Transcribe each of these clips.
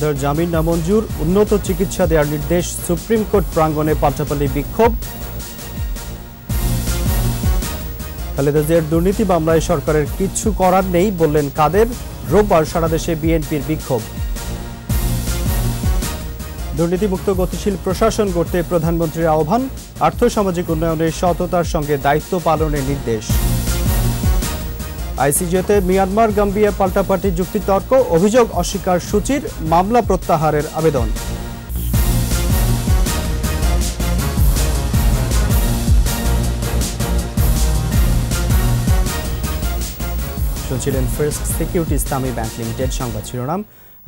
আবেদনের জামিন নামঞ্জুর উন্নত চিকিৎসা দেওয়ার নির্দেশ সুপ্রিম কোর্ট প্রাঙ্গনে পাল্টাপাল্লি বিক্ষোভ খালেদা জিয়ার দুর্নীতি মামলায় সরকারের কিছু করার নেই বললেন কাদের রোববার সারা দেশে বিএনপির বিক্ষোভ দুর্নীতিমুক্ত গতিশীল প্রশাসন গড়তে প্রধানমন্ত্রীর আহ্বান আর্থসামাজিক উন্নয়নে সততার সঙ্গে দায়িত্ব পালনের নির্দেশ আইসিজেতে মিয়ানমার গাম্বিয়া পাল্টাপাল্টি যুক্তিতর্ক অভিযোগ অস্বীকার সূচির মামলা প্রত্যাহারের আবেদন শুনছিলেন first security Islami bank limited সংবাদ শিরোনাম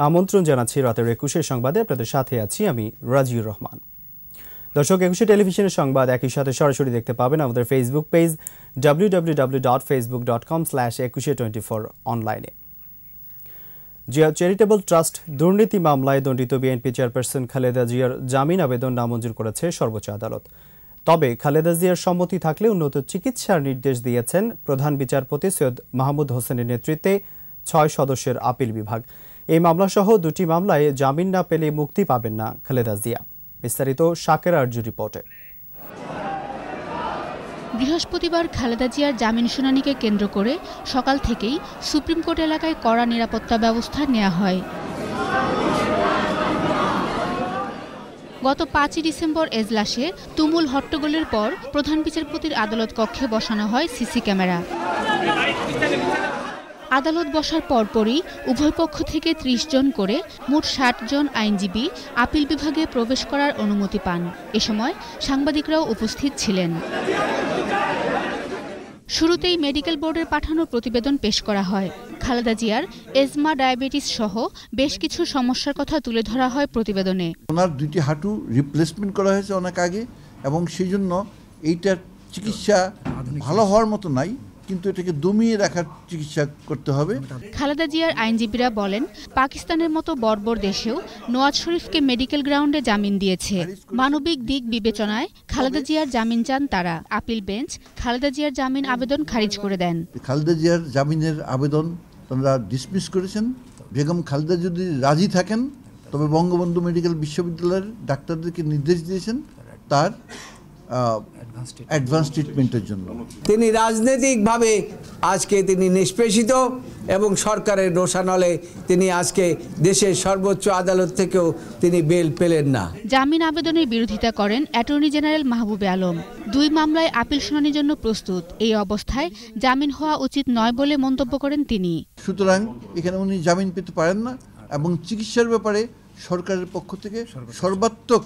আমন্ত্রণ জানাচ্ছি রাতের একুশের সংবাদে আপনাদের সাথে আছি আমি রাজিউর রহমান দর্শক একুশে টেলিভিশনের সংবাদ একই সাথে সরাসরি দেখতে পাবেন আমাদের Facebook page W W dot Facebook dot com slash Ekushey twenty four অনলাইনে জিয়া চ্যারিটেবল ট্রাস্ট দুর্নীতি মামলায় দণ্ডিত বিএনপি চেয়ারপারসন খালেদা জিয়ার জামিন আবেদন নামঞ্জুর করেছে সর্বোচ্চ আদালত তবে খালেদা জিয়ার সম্মতি থাকলে উন্নত চিকিৎসার নির্দেশ দিয়েছেন প্রধান বিচারপতি সৈয়দ মাহমুদ হোসেনের নেতৃত্বে ছয় সদস্যের আপিল বিভাগ এই মামলাসহ দুটি মামলায় জামিন না পেলে মুক্তি পাবেন না খালেদা জিয়া বিস্তারিত শাকের আরজু রিপোর্টে বৃহস্পতিবার খালেদা জিয়ার জামিন শুনানিকে কেন্দ্র করে সকাল থেকেই সুপ্রিম কোর্ট এলাকায় কড়া নিরাপত্তা ব্যবস্থা নেওয়া হয় গত পাঁচই ডিসেম্বর এজলাসে তুমুল হট্টগোলের পর প্রধান বিচারপতির আদালত কক্ষে বসানো হয় সিসি ক্যামেরা আদালত বসার পরপরই উভয় পক্ষ থেকে ত্রিশ জন করে মোট ষাট জন আইনজীবী আপিল বিভাগে প্রবেশ করার অনুমতি পান এ সময় সাংবাদিকরাও উপস্থিত ছিলেন শুরুতেই মেডিকেল বোর্ডের পাঠানো প্রতিবেদন পেশ করা হয় খালেদা জিয়ার এজমা ডায়াবেটিস সহ বেশ কিছু সমস্যার কথা তুলে ধরা হয় প্রতিবেদনে ওনার দুইটি হাঁটু রিপ্লেসমেন্ট করা হয়েছে অনেক আগে এবং সেই জন্য এইটার চিকিৎসা ভালো হওয়ার মতো নাই কিন্তু এটাকে দমিয়ে রাখার চিকিৎসা করতে হবে খালেদা জিয়ার আইনজীবীরা বলেন পাকিস্তানের মতো বর্বর দেশেও নওয়াজ শরীফকে মেডিকেল গ্রাউন্ডে জামিন দিয়েছে মানবিক দিক বিবেচনায় খালেদা জিয়ার জামিন চান তারা আপিল বেঞ্চ খালেদা জিয়ার জামিন আবেদন খারিজ করে দেন খালেদা জিয়ার জামিনের আবেদন তারা ডিসমিস করেছেন বেগম খালেদা যদি রাজি থাকেন তবে বঙ্গবন্ধু মেডিকেল বিশ্ববিদ্যালয়ের ডাক্তারদেরকে নির্দেশ দিয়েছেন তার অ্যাডভান্স ট্রিটমেন্টের জন্য তিনি রাজনৈতিকভাবে আজকে তিনি নিষ্পেষিত এবং সরকারের রোষানলে তিনি আজকে দেশের সর্বোচ্চ আদালত থেকেও তিনি বেল পেলেন না জামিন আবেদনের বিরোধিতা করেন অ্যাটর্নি জেনারেল মাহবুবে আলম দুই মামলায় আপিল শুনানির জন্য প্রস্তুত এই অবস্থায় জামিন হওয়া উচিত নয় বলে মন্তব্য করেন তিনি সুতরাং এখানে উনি জামিন পেতে পারেন না এবং চিকিৎসার ব্যাপারে সরকারের পক্ষ থেকে সর্বাত্মক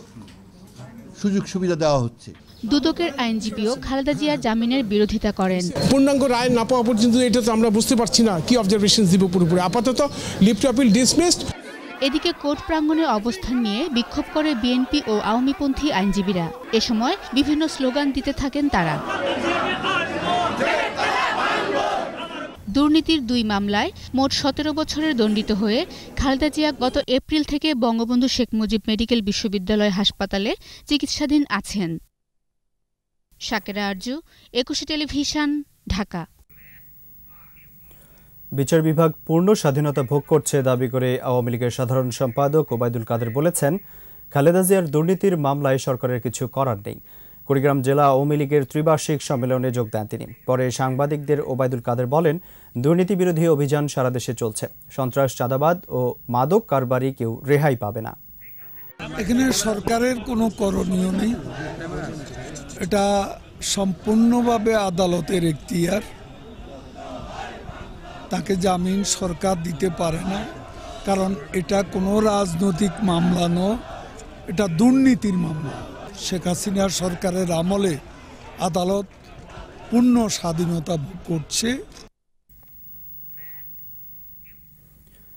সুযোগ সুবিধা দেওয়া হচ্ছে দুদকের আইনজীবীও খালেদা জিয়া জামিনের বিরোধিতা করেন পূর্ণাঙ্গ রায় না পাওয়া পর্যন্ত এটা তো আমরা বুঝতে পারছি না কি অবজারভেশন দিব পুরোপুরি আপাতত লিফট আপিল ডিসমিসড এদিকে কোর্ট প্রাঙ্গণে অবস্থান নিয়ে বিক্ষোভ করে বিএনপি ও আওয়ামীপন্থী আইনজীবীরা এ সময় বিভিন্ন স্লোগান দিতে থাকেন তারা দুর্নীতির দুই মামলায় মোট সতেরো বছরের দণ্ডিত হয়ে খালেদা জিয়া গত এপ্রিল থেকে বঙ্গবন্ধু শেখ মুজিব মেডিকেল বিশ্ববিদ্যালয় হাসপাতালে চিকিৎসাধীন আছেন আরজু একুশে টেলিভিশন ঢাকা বিচার বিভাগ পূর্ণ স্বাধীনতা ভোগ করছে দাবি করে আওয়ামী লীগের সাধারণ সম্পাদক ওবায়দুল কাদের বলেছেন খালেদা জিয়ার দুর্নীতির মামলায় সরকারের কিছু করার নেই কুড়িগ্রাম জেলা আওয়ামী লীগের ত্রিবার্ষিক সম্মেলনে যোগ দেন তিনি পরে সাংবাদিকদের ওবায়দুল কাদের বলেন দুর্নীতি বিরোধী অভিযান সারা দেশে চলছে সন্ত্রাস চাঁদাবাদ ও মাদক কারবারি কেউ রেহাই পাবে না এখানে সরকারের কোনো করণীয় নেই এটা সম্পূর্ণভাবে আদালতের এখতিয়ার তাকে জামিন সরকার দিতে পারে না কারণ এটা কোনো রাজনৈতিক মামলা নয় এটা দুর্নীতির মামলা শেখ হাসিনার সরকারের আমলে আদালত পূর্ণ স্বাধীনতা করছে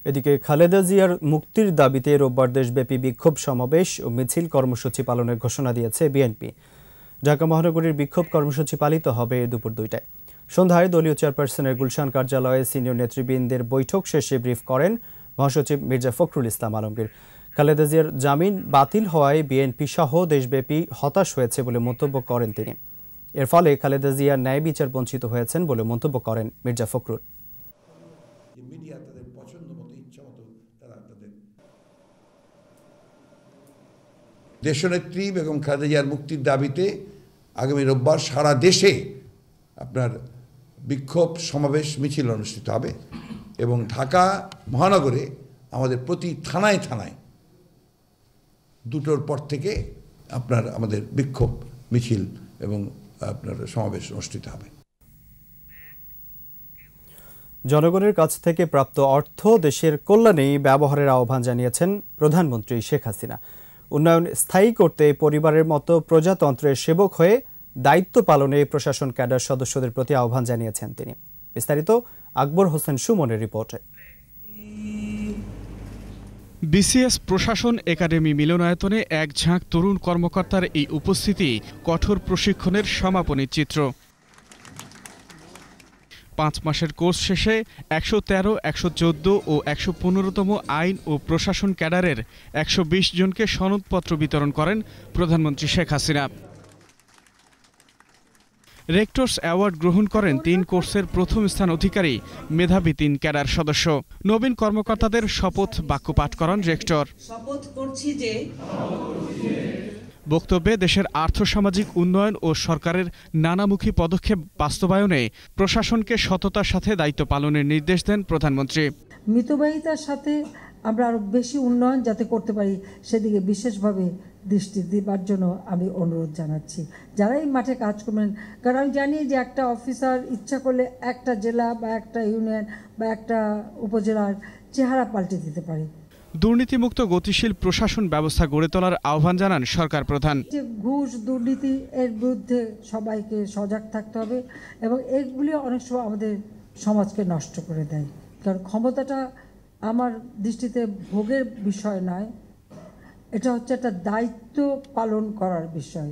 এদিকে খালেদা জিয়ার মুক্তির দাবিতে রোববার দেশব্যাপী বিক্ষোভ সমাবেশ ও মিছিল কর্মসূচি পালনের ঘোষণা দিয়েছে বিএনপি ঢাকা মহানগরীর বিক্ষোভ কর্মসূচি পালিত হবে দুপুর দুইটায় সন্ধ্যায় দলীয় চেয়ারপারসনের গুলশান কার্যালয়ে সিনিয়র নেতৃবৃন্দের বৈঠক শেষে ব্রিফ করেন মহাসচিব মির্জা ফখরুল ইসলাম আলমগীর খালেদা জিয়ার জামিন বাতিল হওয়ায় বিএনপি সহ দেশব্যাপী হতাশ হয়েছে বলে মন্তব্য করেন তিনি এর ফলে খালেদা জিয়া ন্যায় বিচার বঞ্চিত হয়েছেন বলে মন্তব্য করেন মির্জা ফখরুল দেশনেত্রী বেগম খাদেজার মুক্তির দাবিতে আগামী রোববার সারা দেশে আপনার বিক্ষোভ সমাবেশ মিছিল অনুষ্ঠিত হবে এবং ঢাকা মহানগরে আমাদের প্রতি থানায় থানায় দুটোর পর থেকে আপনার আমাদের বিক্ষোভ মিছিল এবং আপনার সমাবেশ অনুষ্ঠিত হবে জনগণের কাছ থেকে প্রাপ্ত অর্থ দেশের কল্যাণেই ব্যবহারের আহ্বান জানিয়েছেন প্রধানমন্ত্রী শেখ হাসিনা উন্নয়ন স্থায়ী করতে পরিবারের মতো প্রজাতন্ত্রের সেবক হয়ে দায়িত্ব পালনে প্রশাসন ক্যাডার সদস্যদের প্রতি আহ্বান জানিয়েছেন তিনি বিস্তারিত আকবর হোসেন সুমনের রিপোর্টে বিসিএস প্রশাসন একাডেমি মিলনায়তনে এক ঝাঁক তরুণ কর্মকর্তার এই উপস্থিতি কঠোর প্রশিক্ষণের সমাপনী চিত্র পাঁচ মাসের কোর্স শেষে একশো তেরো একশো চোদ্দ ও একশো পনেরোতম আইন ও প্রশাসন ক্যাডারের একশো বিশ জনকে সনদপত্র বিতরণ করেন প্রধানমন্ত্রী শেখ হাসিনা রেক্টর্স অ্যাওয়ার্ড গ্রহণ করেন তিন কোর্সের প্রথম স্থান অধিকারী মেধাবী তিন ক্যাডার সদস্য নবীন কর্মকর্তাদের শপথ বাক্য পাঠ করান রেক্টর শপথ করছি যে বক্তব্যে দেশের আর্থসামাজিক উন্নয়ন ও সরকারের নানামুখী পদক্ষেপ বাস্তবায়নে প্রশাসনকে সততার সাথে দায়িত্ব পালনের নির্দেশ দেন প্রধানমন্ত্রী মিতব্যয়িতার সাথে আমরা আরও বেশি উন্নয়ন যাতে করতে পারি সেদিকে বিশেষভাবে দৃষ্টি দেবার জন্য আমি অনুরোধ জানাচ্ছি যারাই মাঠে কাজ করবেন কারণ আমি জানি যে একটা অফিসার ইচ্ছা করলে একটা জেলা বা একটা ইউনিয়ন বা একটা উপজেলার চেহারা পাল্টে দিতে পারে দুর্নীতিমুক্ত গতিশীল প্রশাসন ব্যবস্থা গড়ে তোলার আহ্বান জানান সরকার প্রধান ঘুষ দুর্নীতি এর বিরুদ্ধে সবাইকে সজাগ থাকতে হবে এবং এগুলি অনেক সময় আমাদের সমাজকে নষ্ট করে দেয় কারণ ক্ষমতাটা আমার দৃষ্টিতে ভোগের বিষয় নয় এটা হচ্ছে একটা দায়িত্ব পালন করার বিষয়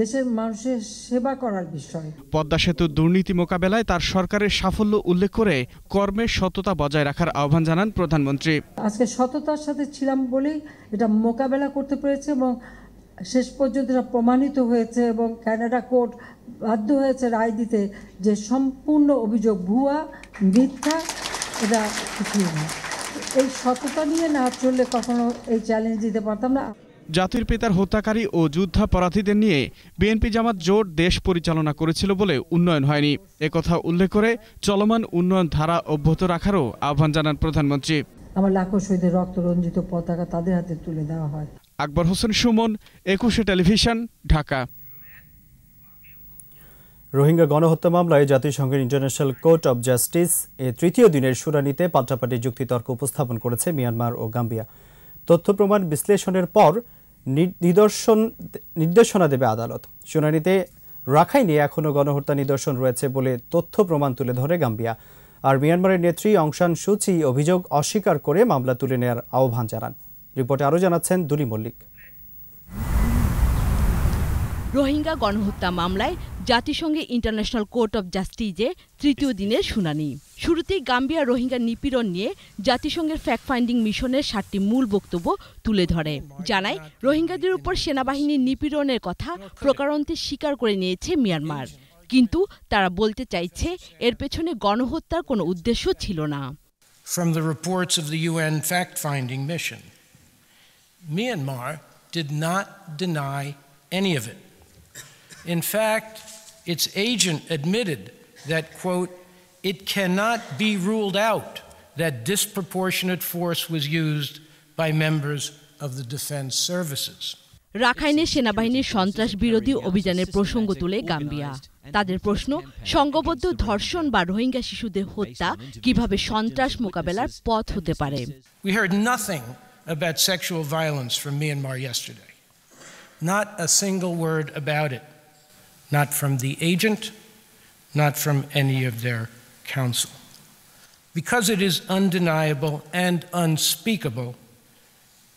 দেশের মানুষের সেবা করার বিষয় পদ্মা সেতু দুর্নীতি মোকাবেলায় তার সরকারের সাফল্য উল্লেখ করে কর্মের সততা বজায় রাখার আহ্বান জানান প্রধানমন্ত্রী আজকে সততার সাথে ছিলাম বলেই এটা মোকাবেলা করতে পেরেছে এবং শেষ পর্যন্ত প্রমাণিত হয়েছে এবং ক্যানাডা কোর্ট বাধ্য হয়েছে রায় দিতে যে সম্পূর্ণ অভিযোগ ভুয়া মিথ্যা এটা এই সততা নিয়ে না চললে কখনো এই চ্যালেঞ্জ দিতে পারতাম না জাতির পিতার হত্যাকারী ও যুদ্ধাপরাধীদের নিয়ে বিএনপি জামাত জোট দেশ পরিচালনা করেছিল বলে উন্নয়ন হয়নি কথা উল্লেখ করে চলমান উন্নয়ন ধারা অব্যাহত রাখারও আহ্বান জানান প্রধানমন্ত্রী আমার লাখো শহীদের রক্ত রঞ্জিত পতাকা তাদের হাতে তুলে দেওয়া হয় আকবর হোসেন সুমন একুশে টেলিভিশন ঢাকা রোহিঙ্গা গণহত্যা মামলায় জাতিসংঘের ইন্টারন্যাশনাল কোর্ট অব জাস্টিস এ তৃতীয় দিনের শুনানিতে পাল্টাপাল্টি যুক্তিতর্ক উপস্থাপন করেছে মিয়ানমার ও গাম্বিয়া তথ্য প্রমাণ বিশ্লেষণের পর নিদর্শন নির্দেশনা দেবে আদালত শুনানিতে রাখাইনে এখনও গণহত্যা নিদর্শন রয়েছে বলে তথ্য প্রমাণ তুলে ধরে গাম্বিয়া আর মিয়ানমারের নেত্রী অংশান সুচি অভিযোগ অস্বীকার করে মামলা তুলে নেয়ার আহ্বান জানান রিপোর্টে আরও জানাচ্ছেন দুলি মল্লিক রোহিঙ্গা গণহত্যা মামলায় জাতিসংঘে ইন্টারন্যাশনাল কোর্ট অব জাস্টিসে তৃতীয় দিনের শুনানি শুরুতেই গাম্বিয়া রোহিঙ্গা নিপীড়ন নিয়ে জাতিসংঘের ফ্যাক্ট ফাইন্ডিং মিশনের সাতটি মূল বক্তব্য তুলে ধরে জানায় রোহিঙ্গাদের উপর সেনাবাহিনীর নিপীড়নের কথা প্রকারান্তে স্বীকার করে নিয়েছে মিয়ানমার কিন্তু তারা বলতে চাইছে এর পেছনে গণহত্যার কোনো উদ্দেশ্য ছিল না From the reports of the UN fact-finding mission, Myanmar did not deny any of it. In fact, its agent admitted that, quote, it cannot be ruled out that disproportionate force was used by members of the defense services. রাখাইনে সেনাবাহিনীর সন্ত্রাস বিরোধী অভিযানের প্রসঙ্গ তুলে Gambia তাদের প্রশ্ন সংঘবদ্ধ ধর্ষণ বা রোহিঙ্গা শিশুদের হত্যা কিভাবে সন্ত্রাস মোকাবেলার পথ হতে পারে We heard nothing about sexual violence from Myanmar yesterday. Not a single word about it. not from the agent, not from any of their counsel. Because it is undeniable and unspeakable,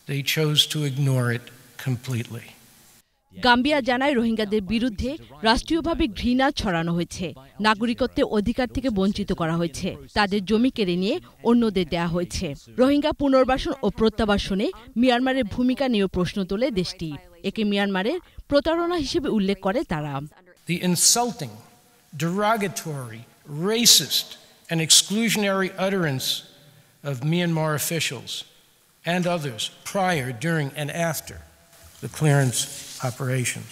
they chose to ignore it completely. Gambia জানায় রোহিঙ্গাদের বিরুদ্ধে রাষ্ট্রীয়ভাবে ঘৃণা ছড়ানো হয়েছে নাগরিকত্বের অধিকার থেকে বঞ্চিত করা হয়েছে তাদের জমি কেড়ে নিয়ে অন্যদের দেয়া হয়েছে রোহিঙ্গা পুনর্বাসন ও প্রত্যাবাসনে মিয়ানমারের ভূমিকা নিয়েও প্রশ্ন তোলে দেশটি একে মিয়ানমারের প্রতারণা হিসেবে উল্লেখ করে তারা the insulting, derogatory, racist, and exclusionary utterance of Myanmar officials and others prior, during, and after the clearance operations.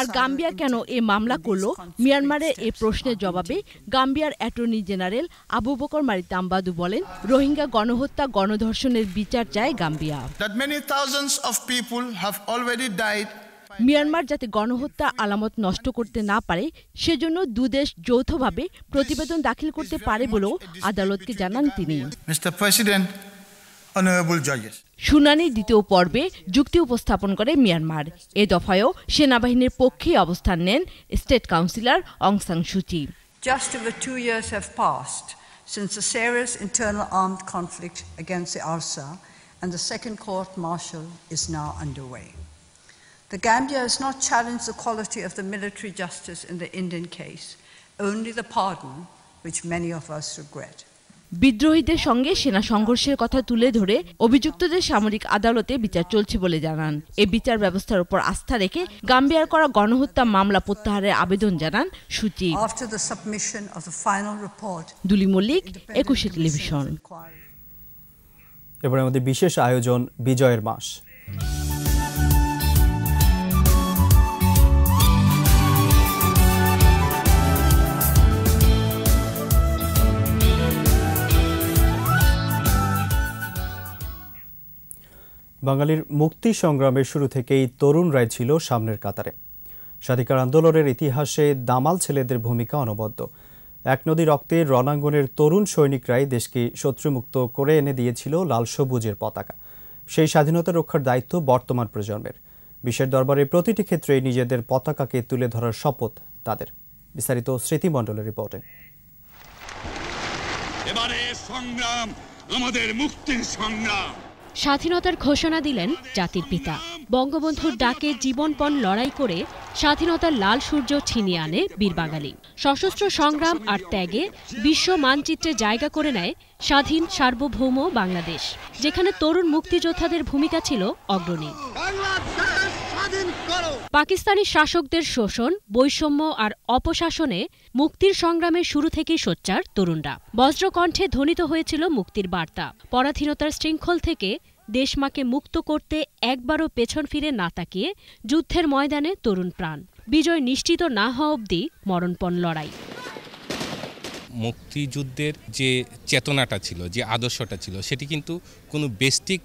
আর গাম্বিয়া কেন এ মামলা করল মিয়ানমারের এ প্রশ্নের জবাবে গাম্বিয়ার attorney general Abubacarr Marie Tambadou বলেন রোহিঙ্গা গণহত্যা গণধর্ষণের বিচার চায় Gambia That many thousands of people have already died Myanmar যাতে গণহত্যা আলামত নষ্ট করতে না পারে সেজন্য দুদেশ যৌথভাবে প্রতিবেদন দাখিল করতে পারে বলেও আদালতকে জানান তিনি শুনানির দ্বিতীয় পর্বে যুক্তি উপস্থাপন করে মিয়ানমার এ দফায়ও সেনাবাহিনীর পক্ষে অবস্থান নেন state counsellor Aung San Suu Kyi Just over two years have passed since the serious internal armed conflict against the ARSA and the second court martial is now underway. The Gambia has not challenged the quality of the military justice in the Indian case, only the pardon, which many of us regret. বিদ্রোহীদের সঙ্গে সেনা সংঘর্ষের কথা তুলে ধরে অভিযুক্তদের সামরিক আদালতে বিচার চলছে বলে জানান এ বিচার ব্যবস্থার উপর আস্থা রেখে গাম্বিয়ার করা গণহত্যা মামলা প্রত্যাহারের আবেদন জানান সুচি দুলি মল্লিক একুশে টেলিভিশন এবার আমাদের বিশেষ আয়োজন বিজয়ের মাস বাঙালির মুক্তি সংগ্রামের শুরু থেকেই তরুণরাই ছিল সামনের কাতারে স্বাধিকার আন্দোলনের ইতিহাসে দামাল ছেলেদের ভূমিকা অনবদ্য এক নদী রক্তে রণাঙ্গনের তরুণ সৈনিকরাই দেশকে শত্রুমুক্ত করে এনে দিয়েছিল লাল সবুজের পতাকা সেই স্বাধীনতা রক্ষার দায়িত্ব বর্তমান প্রজন্মের বিশ্বের দরবারে প্রতিটি ক্ষেত্রে নিজেদের পতাকাকে তুলে ধরার শপথ তাদের বিস্তারিত স্মৃতিমণ্ডলের রিপোর্টে এবারে সংগ্রাম আমাদের মুক্তির সংগ্রাম স্বাধীনতার ঘোষণা দিলেন জাতির পিতা বঙ্গবন্ধুর ডাকে জীবনপণ লড়াই করে স্বাধীনতার লাল সূর্য ছিনিয়ে আনে বাঙালি সশস্ত্র সংগ্রাম আর ত্যাগে বিশ্ব মানচিত্রে জায়গা করে নেয় স্বাধীন সার্বভৌম বাংলাদেশ যেখানে তরুণ মুক্তিযোদ্ধাদের ভূমিকা ছিল অগ্রণী পাকিস্তানি শাসকদের শোষণ বৈষম্য আর অপশাসনে মুক্তির সংগ্রামের শুরু থেকেই সোচ্চার তরুণরা বজ্রকণ্ঠে ধ্বনিত হয়েছিল মুক্তির বার্তা পরাধীনতার শৃঙ্খল থেকে দেশমাকে মুক্ত করতে একবারও পেছন ফিরে না তাকিয়ে যুদ্ধের ময়দানে তরুণ প্রাণ বিজয় নিশ্চিত না হওয়া অবধি মরণপণ লড়াই মুক্তিযুদ্ধের যে চেতনাটা ছিল যে আদর্শটা ছিল সেটি কিন্তু কোনো বেস্টিক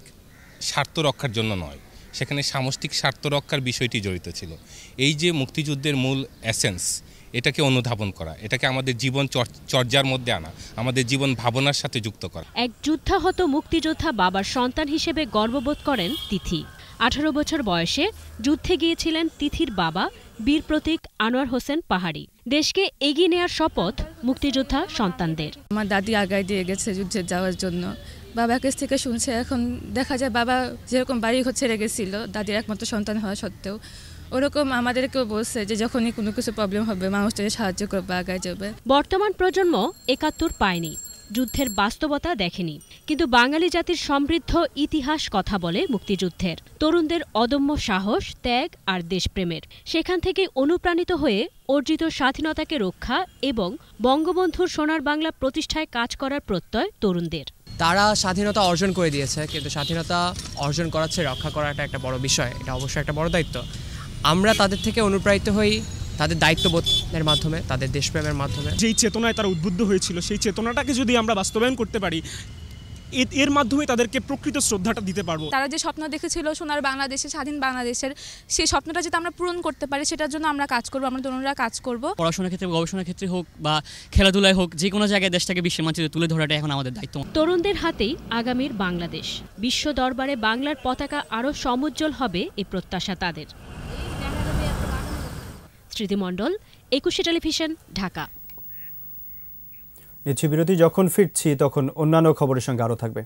স্বার্থ রক্ষার জন্য নয় সেখানে সামষ্টিক স্বার্থ রক্ষার বিষয়টি জড়িত ছিল এই যে মুক্তিযুদ্ধের মূল অ্যাসেন্স এটাকে অনুধাবন করা এটাকে আমাদের জীবন চর্যার মধ্যে আনা আমাদের জীবন ভাবনার সাথে যুক্ত করা এক যুদ্ধাহত মুক্তিযোদ্ধা বাবার সন্তান হিসেবে গর্ববোধ করেন তিথি আঠারো বছর বয়সে যুদ্ধে গিয়েছিলেন তিথির বাবা বীর প্রতীক আনোয়ার হোসেন পাহাড়ি দেশকে এগিয়ে নেয়ার শপথ মুক্তিযোদ্ধা সন্তানদের আমার দাদি আগায় দিয়ে গেছে যুদ্ধে যাওয়ার জন্য বাবার কাছ থেকে শুনছে এখন দেখা যায় বাবা যেরকম বাড়ি ঘর ছেড়ে গেছিল দাদির একমাত্র সন্তান হওয়া সত্ত্বেও ওরকম আমাদেরকেও বলছে যে যখনই কোনো কিছু প্রবলেম হবে মানুষটাকে সাহায্য করবে আগায় যাবে বর্তমান প্রজন্ম একাত্তর পায়নি যুদ্ধের বাস্তবতা দেখেনি কিন্তু বাঙালি জাতির সমৃদ্ধ ইতিহাস কথা বলে মুক্তিযুদ্ধের তরুণদের অদম্য সাহস ত্যাগ আর দেশপ্রেমের সেখান থেকে অনুপ্রাণিত হয়ে অর্জিত স্বাধীনতাকে রক্ষা এবং বঙ্গবন্ধুর সোনার বাংলা প্রতিষ্ঠায় কাজ করার প্রত্যয় তরুণদের তারা স্বাধীনতা অর্জন করে দিয়েছে কিন্তু স্বাধীনতা অর্জন করাচ্ছে রক্ষা করাটা একটা বড় বিষয় এটা অবশ্যই একটা বড় দায়িত্ব আমরা তাদের থেকে অনুপ্রাণিত হই তাদের দায়িত্ববোধের মাধ্যমে তাদের দেশপ্রেমের মাধ্যমে যেই চেতনায় তারা উদ্বুদ্ধ হয়েছিল সেই চেতনাটাকে যদি আমরা বাস্তবায়ন করতে পারি এর মাধ্যমে তাদেরকে প্রকৃত শ্রদ্ধাটা দিতে পারবো তারা যে স্বপ্ন দেখেছিল সোনার বাংলাদেশে স্বাধীন বাংলাদেশের সেই স্বপ্নটা যাতে আমরা পূরণ করতে পারি সেটার জন্য আমরা কাজ করবো আমরা তরুণরা কাজ করব পড়াশোনার ক্ষেত্রে গবেষণার ক্ষেত্রে হোক বা খেলাধুলায় হোক যে কোনো জায়গায় দেশটাকে বিশ্বের মানচিত্রে তুলে ধরাটা এখন আমাদের দায়িত্ব তরুণদের হাতেই আগামীর বাংলাদেশ বিশ্ব দরবারে বাংলার পতাকা আরও সমুজ্জ্বল হবে এ প্রত্যাশা তাদের স্মৃতি মণ্ডল একুশে টেলিভিশন ঢাকা নিচ্ছি বিরতি যখন ফিরছি তখন অন্যান্য খবরের সঙ্গে আরও থাকবে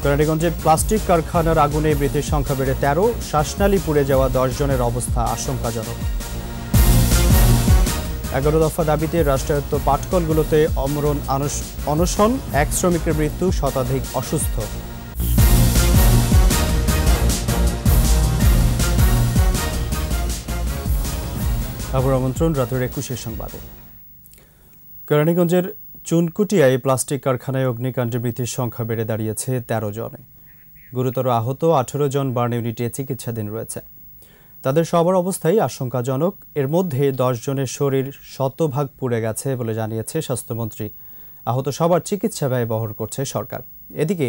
কেরানীগঞ্জে প্লাস্টিক কারখানার আগুনে মৃতের সংখ্যা বেড়ে তেরো শ্বাসনালী পুড়ে যাওয়া দশ জনের অবস্থা আশঙ্কাজনক এগারো দফা দাবিতে রাষ্ট্রায়ত্ত পাটকলগুলোতে অমরণ অনশন এক শ্রমিকের মৃত্যু শতাধিক অসুস্থ আবার আমন্ত্রণ রাতের একুশের সংবাদে কেরানীগঞ্জের চুনকুটিয়ায় প্লাস্টিক কারখানায় অগ্নিকাণ্ডে মৃতের সংখ্যা বেড়ে দাঁড়িয়েছে তেরো জনে গুরুতর আহত আঠেরো জন বার্ন ইউনিটে চিকিৎসাধীন রয়েছে তাদের সবার অবস্থাই আশঙ্কাজনক এর মধ্যে দশ জনের শরীর শতভাগ পুড়ে গেছে বলে জানিয়েছে স্বাস্থ্যমন্ত্রী আহত সবার চিকিৎসা ব্যয় বহর করছে সরকার এদিকে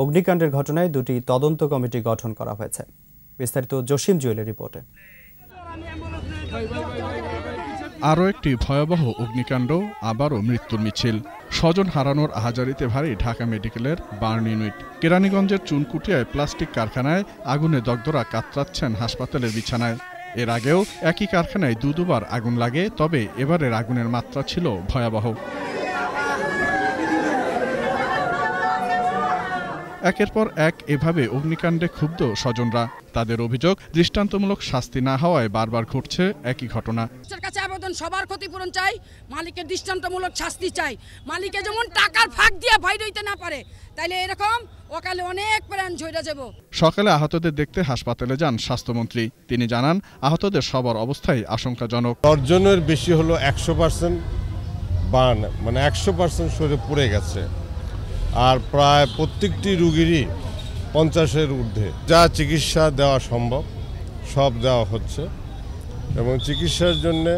অগ্নিকাণ্ডের ঘটনায় দুটি তদন্ত কমিটি গঠন করা হয়েছে বিস্তারিত জসিম জুয়েলের রিপোর্টে আরও একটি ভয়াবহ অগ্নিকাণ্ড আবারও মৃত্যুর মিছিল স্বজন হারানোর আহাজারিতে ভারী ঢাকা মেডিকেলের বার্ন ইউনিট কেরানীগঞ্জের চুনকুটিয়ায় প্লাস্টিক কারখানায় আগুনে দগ্ধরা কাতরাচ্ছেন হাসপাতালের বিছানায় এর আগেও একই কারখানায় দু দুবার আগুন লাগে তবে এবারের আগুনের মাত্রা ছিল ভয়াবহ একের পর এক এভাবে অগ্নিকাণ্ডে ক্ষুব্ধ স্বজনরা তাদের অভিযোগ দৃষ্টান্তমূলক শাস্তি না হওয়ায় বারবার ঘটছে একই ঘটনা কাছে আবেদন সবার ক্ষতিপূরণ চাই মালিকের দৃষ্টান্তমূলক শাস্তি চাই মালিকে যেমন টাকার ফাঁক দিয়ে বাইর হইতে না পারে তাইলে এরকম ওকালে অনেক প্রাণ ঝইরা যাব সকালে আহতদের দেখতে হাসপাতালে যান স্বাস্থ্যমন্ত্রী তিনি জানান আহতদের সবার অবস্থাই আশঙ্কাজনক অর্জনের বেশি হলো একশো পার্সেন্ট বার্ন মানে একশো পার্সেন্ট শরীরে পড়ে গেছে আর প্রায় প্রত্যেকটি রুগীরই পঞ্চাশের ঊর্ধ্বে যা চিকিৎসা দেওয়া সম্ভব সব দেওয়া হচ্ছে এবং চিকিৎসার জন্যে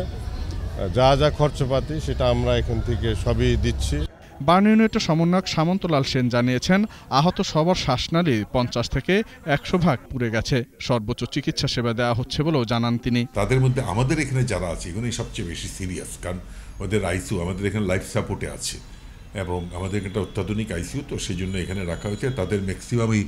যা যা খরচপাতি সেটা আমরা এখান থেকে সবই দিচ্ছি বার্ন ইউনিটের সমন্বয়ক সামন্তলাল সেন জানিয়েছেন আহত সবার শ্বাসনালী পঞ্চাশ থেকে একশো ভাগ পুড়ে গেছে সর্বোচ্চ চিকিৎসা সেবা দেওয়া হচ্ছে বলেও জানান তিনি তাদের মধ্যে আমাদের এখানে যারা আছে এখানে সবচেয়ে বেশি সিরিয়াস কারণ ওদের আইসু আমাদের এখানে লাইফ সাপোর্টে আছে এবং আমাদের একটা অত্যাধুনিক আইসিউ তো সেই জন্য এখানে রাখা হয়েছে তাদের ম্যাক্সিমামই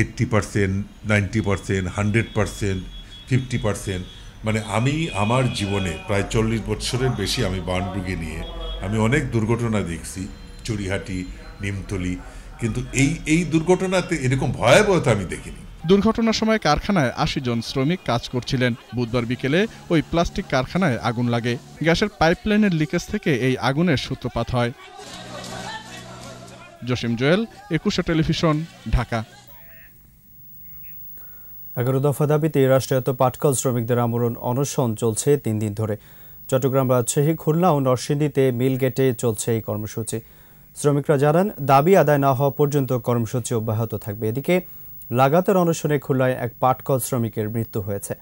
eighty percent ninety percent hundred percent fifty percent মানে আমি আমার জীবনে প্রায় চল্লিশ বছরের বেশি আমি বান রুগী নিয়ে আমি অনেক দুর্ঘটনা দেখছি চুরিহাটি নিমতলি কিন্তু এই এই দুর্ঘটনাতে এরকম ভয়াবহতা আমি দেখিনি দুর্ঘটনার সময় কারখানায় আশি জন শ্রমিক কাজ করছিলেন বুধবার বিকেলে ওই প্লাস্টিক কারখানায় আগুন লাগে গ্যাসের পাইপলাইনের লিকেজ থেকে এই আগুনের সূত্রপাত হয় জসিম জোয়েল একুশে টেলিভিশন ঢাকা এগারো দফা দাবিতে রাষ্ট্রায়ত্ত পাটকল শ্রমিকদের আমরণ অনশন চলছে তিন দিন ধরে চট্টগ্রাম রাজশাহী খুলনা ও নরসিংদীতে মিল গেটে চলছে এই কর্মসূচি শ্রমিকরা জানান দাবি আদায় না হওয়া পর্যন্ত কর্মসূচি অব্যাহত থাকবে এদিকে লাগাতার অনশনে খুলনায় এক পাটকল শ্রমিকের মৃত্যু হয়েছে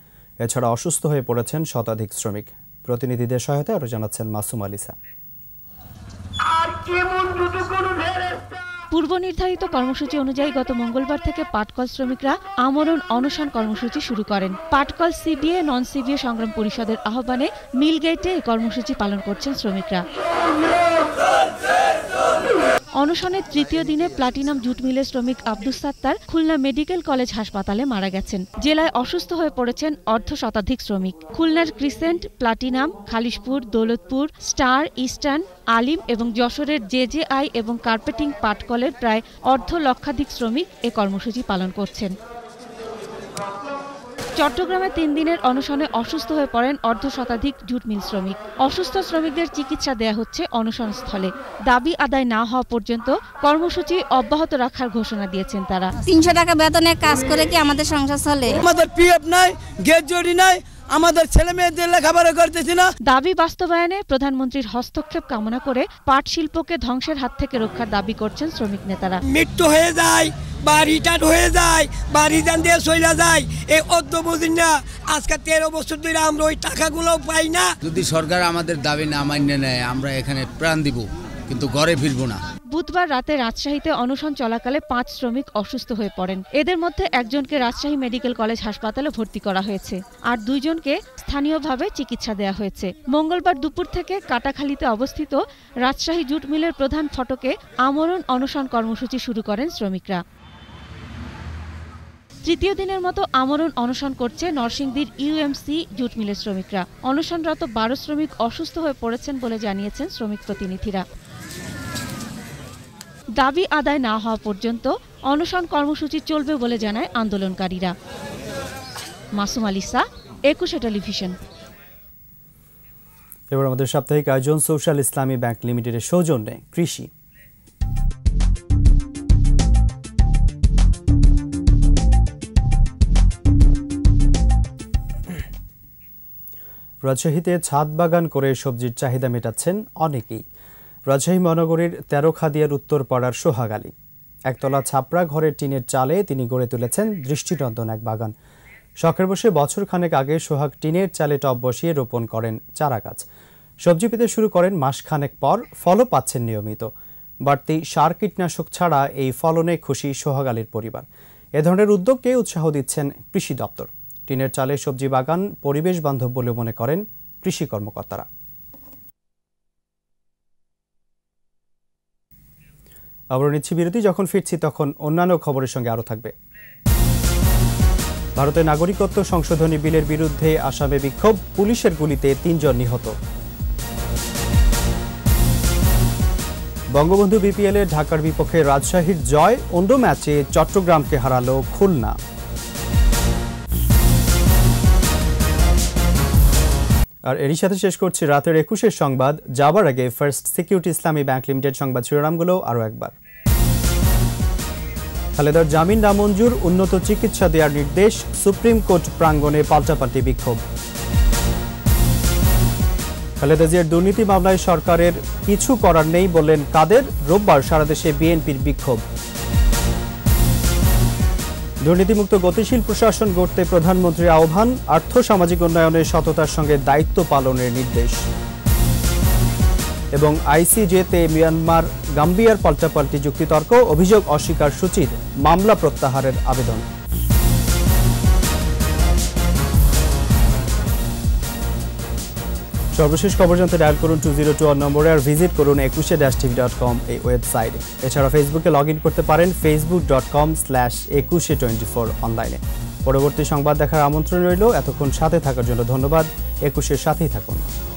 এছাড়া অসুস্থ হয়ে পড়েছেন শতাধিক শ্রমিক প্রতিনিধিদের সহায়তায় আরও জানাচ্ছেন মাসুম আলিসা পূর্ব নির্ধারিত কর্মসূচি অনুযায়ী গত মঙ্গলবার থেকে পাটকল শ্রমিকরা আমরণ অনশন কর্মসূচি শুরু করেন পাটকল সিবিএ নন সিবিএ সংগ্রাম পরিষদের আহ্বানে মিলগেটে এই কর্মসূচি পালন করছেন শ্রমিকরা অনশনের তৃতীয় দিনে প্লাটিনাম জুট মিলের শ্রমিক আব্দুল সাত্তার খুলনা মেডিকেল কলেজ হাসপাতালে মারা গেছেন জেলায় অসুস্থ হয়ে পড়েছেন অর্ধ শতাধিক শ্রমিক খুলনার crescent platinum Khalishpur Daulatpur star eastern Alim এবং যশোরের জেজেআই এবং কার্পেটিং পাটকলের প্রায় অর্ধ লক্ষাধিক শ্রমিক এ কর্মসূচি পালন করছেন চট্টগ্রামে তিন দিনের অনশনে অসুস্থ হয়ে পড়েন অর্ধ শতাধিক জুট মিল শ্রমিক অসুস্থ শ্রমিকদের চিকিৎসা দেয়া হচ্ছে অনশন স্থলে দাবি আদায় না হওয়া পর্যন্ত কর্মসূচি অব্যাহত রাখার ঘোষণা দিয়েছেন তারা তিনশো টাকা বেতনে কাজ করে কি আমাদের সংসার চলে আমাদের পিএফ নাই গ্যাজুয়েটি নাই আমাদের ছেলে মেয়েদের লেখাপড়া করতেছি না দাবি বাস্তবায়নে প্রধানমন্ত্রীর হস্তক্ষেপ কামনা করে পাট শিল্পকে ধ্বংসের হাত থেকে রক্ষার দাবি করছেন শ্রমিক নেতারা মৃত্যু হয়ে যায় বা রিটায়ার হয়ে যায় বা রিজান দিয়ে চলে যায় এই অর্ধ বুঝি না আজকে তেরো বছর ধরে আমরা ওই টাকাগুলো পাই না যদি সরকার আমাদের দাবি না মান্য নেয় আমরা এখানে প্রাণ দিব কিন্তু ঘরে ফিরব না বুধবার রাতে রাজশাহীতে অনশন চলাকালে পাঁচ শ্রমিক অসুস্থ হয়ে পড়েন এদের মধ্যে একজনকে রাজশাহী মেডিকেল কলেজ হাসপাতালে ভর্তি করা হয়েছে আর দুইজনকে স্থানীয়ভাবে চিকিৎসা দেওয়া হয়েছে মঙ্গলবার দুপুর থেকে কাটাখালীতে অবস্থিত রাজশাহী জুট মিলের প্রধান ফটকে আমরণ অনশন কর্মসূচি শুরু করেন শ্রমিকরা তৃতীয় দিনের মতো আমরণ অনশন করছে নরসিংদীর ইউএমসি জুট মিলের শ্রমিকরা অনশনরত বারো শ্রমিক অসুস্থ হয়ে পড়েছেন বলে জানিয়েছেন শ্রমিক প্রতিনিধিরা দাবি আদায় না হওয়া পর্যন্ত অনশন কর্মসূচি চলবে বলে জানায় আন্দোলনকারীরা মাসুম আলিসা একুশে টেলিভিশন এবার আমাদের সাপ্তাহিক আয়োজন সোশ্যাল ইসলামী ব্যাংক লিমিটেডের সৌজন্যে কৃষি রাজশাহীতে ছাদ বাগান করে সবজির চাহিদা মেটাচ্ছেন অনেকেই রাজশাহী মহানগরীর তেরোখাদিয়ার উত্তর পাড়ার সোহাগ আলী একতলা ছাপড়া ঘরের টিনের চালে তিনি গড়ে তুলেছেন দৃষ্টিনন্দন এক বাগান শখের বসে বছর খানেক আগে সোহাগ টিনের চালে টপ বসিয়ে রোপণ করেন চারা গাছ সবজি পেতে শুরু করেন মাস খানেক পর ফলও পাচ্ছেন নিয়মিত বাড়তি সার কীটনাশক ছাড়া এই ফলনে খুশি সোহাগ আলীর পরিবার এ ধরনের উদ্যোগকে উৎসাহ দিচ্ছেন কৃষি দপ্তর টিনের চালে সবজি বাগান পরিবেশ বান্ধব বলে মনে করেন কৃষি কর্মকর্তারা আবারও নিচ্ছি বিরতি যখন ফিরছি তখন অন্যান্য খবরের সঙ্গে আরও থাকবে ভারতের নাগরিকত্ব সংশোধনী বিলের বিরুদ্ধে আসামে বিক্ষোভ পুলিশের গুলিতে তিনজন নিহত বঙ্গবন্ধু বিপিএলে ঢাকার বিপক্ষে রাজশাহীর জয় অন্য ম্যাচে চট্টগ্রামকে হারালো খুলনা আর এরই সাথে শেষ করছি রাতের একুশের সংবাদ যাবার আগে first security Islami bank limited সংবাদ শিরোনামগুলো আরও একবার খালেদার জামিন নামঞ্জুর উন্নত চিকিৎসা দেওয়ার নির্দেশ সুপ্রিম কোর্ট প্রাঙ্গণে পাল্টাপাল্টি বিক্ষোভ খালেদা জিয়ার দুর্নীতি মামলায় সরকারের কিছু করার নেই বললেন কাদের রোববার সারাদেশে বিএনপির বিক্ষোভ দুর্নীতিমুক্ত গতিশীল প্রশাসন গড়তে প্রধানমন্ত্রীর আহ্বান আর্থ সামাজিক উন্নয়নের সততার সঙ্গে দায়িত্ব পালনের নির্দেশ এবং আইসিজেতে মিয়ানমার গাম্বিয়ার পাল্টাপাল্টি যুক্তিতর্ক অভিযোগ অস্বীকার সূচির মামলা প্রত্যাহারের আবেদন সর্বশেষ খবর জানতে ডায়াল করুন টু জিরো টু নম্বরে আর ভিজিট করুন একুশে ড্যাশ টিভি ডট কম এই ওয়েবসাইটে এছাড়া ফেসবুকে লগ ইন করতে পারেন Facebook dot com slash Ekushey twenty four অনলাইনে পরবর্তী সংবাদ দেখার আমন্ত্রণ রইল এতক্ষণ সাথে থাকার জন্য ধন্যবাদ একুশের সাথেই থাকুন